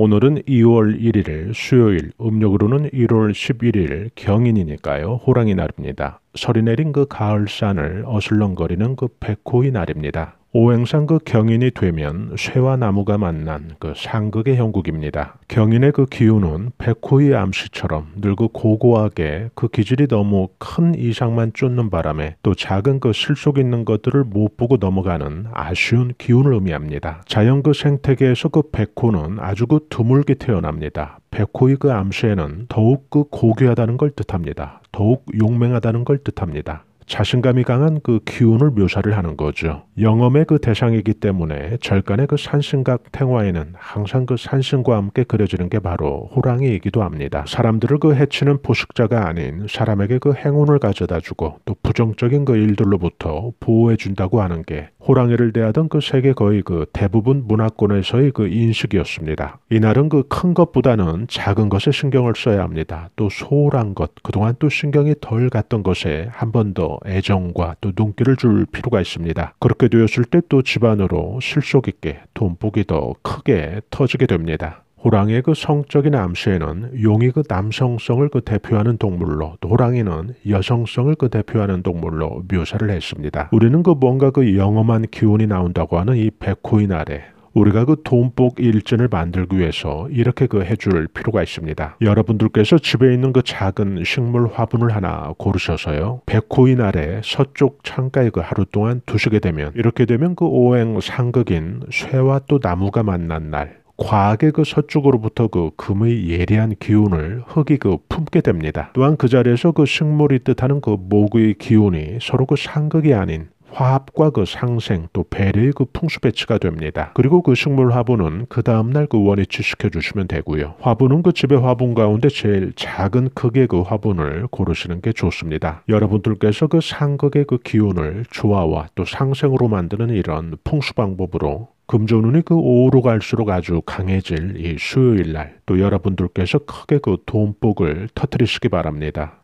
오늘은 2월 1일 수요일, 음력으로는 1월 11일 경인이니까요. 호랑이 날입니다. 서리 내린 그 가을산을 어슬렁거리는 그 백호의 날입니다. 오행상 그 경인이 되면 쇠와 나무가 만난 그 상극의 형국입니다. 경인의 그 기운은 백호의 암시처럼 늘 그 고고하게 그 기질이 너무 큰 이상만 쫓는 바람에 또 작은 그 실속 있는 것들을 못 보고 넘어가는 아쉬운 기운을 의미합니다. 자연 그 생태계에서 그 백호는 아주 그 드물게 태어납니다. 백호의 그 암시에는 더욱 그 고귀하다는 걸 뜻합니다. 더욱 용맹하다는 걸 뜻합니다. 자신감이 강한 그 기운을 묘사를 하는 거죠. 영험의 그 대상이기 때문에 절간의 그 산신각 탱화에는 항상 그 산신과 함께 그려지는 게 바로 호랑이이기도 합니다. 사람들을 그 해치는 포식자가 아닌 사람에게 그 행운을 가져다 주고 또 부정적인 그 일들로부터 보호해 준다고 하는 게 호랑이를 대하던 그 세계 거의 그 대부분 문화권에서의 그 인식이었습니다. 이날은 그 큰 것보다는 작은 것에 신경을 써야 합니다. 또 소홀한 것, 그동안 또 신경이 덜 갔던 것에 한 번 더 애정과 또 눈길을 줄 필요가 있습니다. 그렇게 되었을 때 또 집안으로 실속 있게 돈복이 더 크게 터지게 됩니다. 호랑이의 그 성적인 암시에는 용이 그 남성성을 그 대표하는 동물로 또 호랑이는 여성성을 그 대표하는 동물로 묘사를 했습니다. 우리는 그 뭔가 그 영험한 기운이 나온다고 하는 이 백호인 아래 우리가 그 돈복 일진을 만들기 위해서 이렇게 그 해줄 필요가 있습니다. 여러분들께서 집에 있는 그 작은 식물 화분을 하나 고르셔서요. 백호인 아래 서쪽 창가에 그 하루 동안 두시게 되면 이렇게 되면 그 오행 상극인 쇠와 또 나무가 만난 날 과하게 그 서쪽으로부터 그 금의 예리한 기운을 흙이 그 품게 됩니다. 또한 그 자리에서 그 식물이 뜻하는 그 목의 기운이 서로 그 상극이 아닌 화합과 그 상생 또 배려의 그 풍수 배치가 됩니다. 그리고 그 식물 화분은 그 다음날 그 원위치 시켜주시면 되고요. 화분은 그 집의 화분 가운데 제일 작은 크기의 그 화분을 고르시는 게 좋습니다. 여러분들께서 그 상극의 그 기운을 조화와 또 상생으로 만드는 이런 풍수 방법으로 금전운이 그 오후로 갈수록 아주 강해질 이 수요일 날또 여러분들께서 크게 그 돈복을 터트리시기 바랍니다.